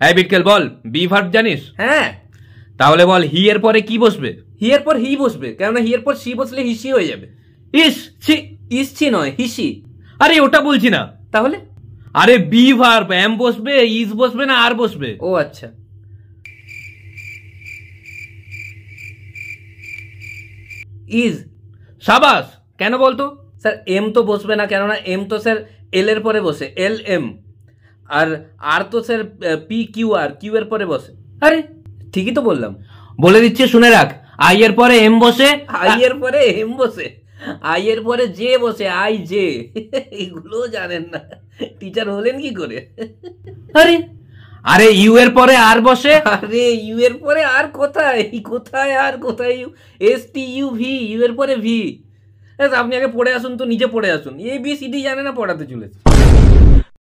হ্যাঁ বিটকেল বল be verb জানিস হ্যাঁ তাহলে বল হি এর পরে কি বসবে হি এর পর হি বসবে কেননা হি এর পর সি বসলে হিসি হয়ে যাবে ইস ছি ইস ছি নয় হিসি আরে ওটা বলছি না তাহলে আরে বি ভার্ব এম বসবে ইস বসবে না আর বসবে ও আচ্ছা ইজ সাবাস কেন বলতো স্যার এম তো বসবে না কেননা এম তো স্যার এল এর পরে বসে এল এম আর আর তো sir P Q R Q এর পরে বসে আরে ঠিকই তো বললাম বলে দিচ্ছি শুনে রাখ আই এর পরে এম বসে আই এর পরে এম বসে আই এর পরে জে বসে আই জে এগুলো জানেন না টিচার হলেন কি করে আরে আরে ইউ এর পরে আর বসে আরে ইউ এর পরে আর কোথায় কোথায় আর কোথায় U S T U V U এর পরে ভি আপনি আগে পড়ে আসুন তো নিজে পড়ে আসুন এ বি সি ডি জানে না পড়াতে চলেছে